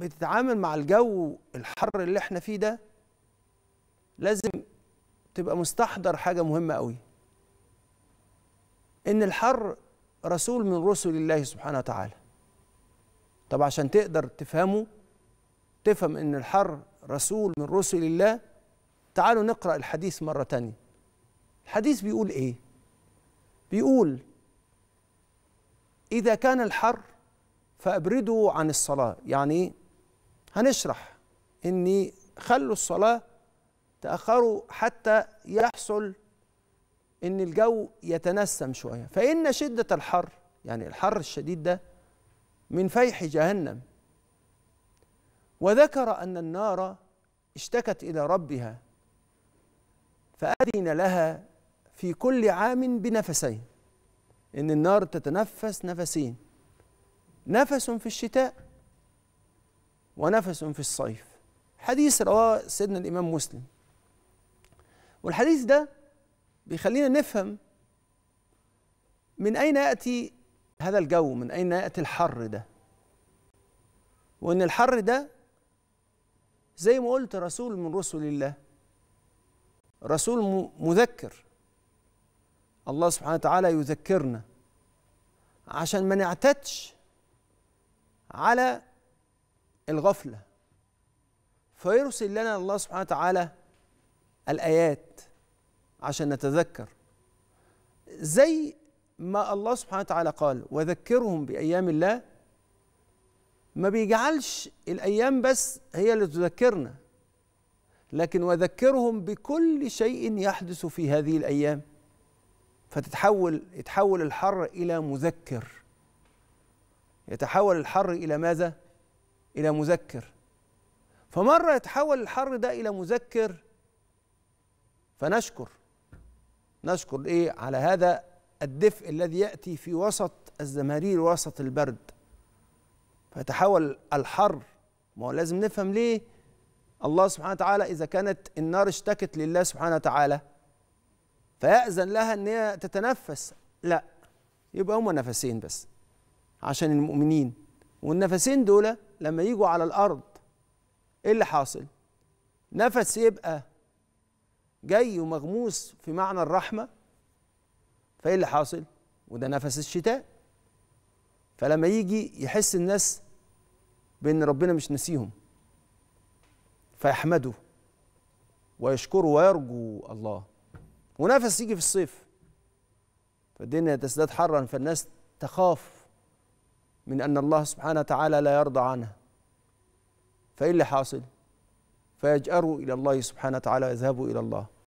بتتعامل مع الجو الحر اللي احنا فيه ده لازم تبقى مستحضر حاجة مهمة قوي إن الحر رسول من رسل الله سبحانه وتعالى طب عشان تقدر تفهمه تفهم إن الحر رسول من رسل الله تعالوا نقرأ الحديث مرة تانية الحديث بيقول إيه؟ بيقول إذا كان الحر فأبردوا عن الصلاة يعني إيه؟ هنشرح ان خلوا الصلاه تاخروا حتى يحصل ان الجو يتنسم شويه فان شده الحر يعني الحر الشديد ده من فيح جهنم وذكر ان النار اشتكت الى ربها فاذن لها في كل عام بنفسين ان النار تتنفس نفسين نفس في الشتاء ونفس في الصيف حديث رواه سيدنا الإمام مسلم والحديث ده بيخلينا نفهم من أين يأتي هذا الجو من أين يأتي الحر ده وإن الحر ده زي ما قلت رسول من رسل الله رسول مذكر الله سبحانه وتعالى يذكرنا عشان ما نعتدش على الغفله فيرسل لنا الله سبحانه وتعالى الايات عشان نتذكر زي ما الله سبحانه وتعالى قال وذكرهم بايام الله ما بيجعلش الايام بس هي اللي تذكرنا لكن وذكرهم بكل شيء يحدث في هذه الايام فتتحول يتحول الحر الى مذكر يتحول الحر الى ماذا إلى مذكر فمرة يتحول الحر ده إلى مذكر فنشكر نشكر إيه على هذا الدفء الذي يأتي في وسط الزمهرير وسط البرد فيتحول الحر ما هو لازم نفهم ليه الله سبحانه وتعالى إذا كانت النار اشتكت لله سبحانه وتعالى فيأذن لها إن هي تتنفس لا يبقى هما نفسين بس عشان المؤمنين والنفسين دول لما يجوا على الارض ايه اللي حاصل نفس يبقى جاي ومغموس في معنى الرحمه فايه اللي حاصل وده نفس الشتاء فلما يجي يحس الناس بان ربنا مش نسيهم فيحمدوا ويشكروا ويرجو الله ونفس يجي في الصيف فالدنيا تزداد حرا فالناس تخاف من أن الله سبحانه وتعالى لا يرضى عنها فإيه اللي حاصل؟ فيجأروا إلى الله سبحانه وتعالى ويذهبوا إلى الله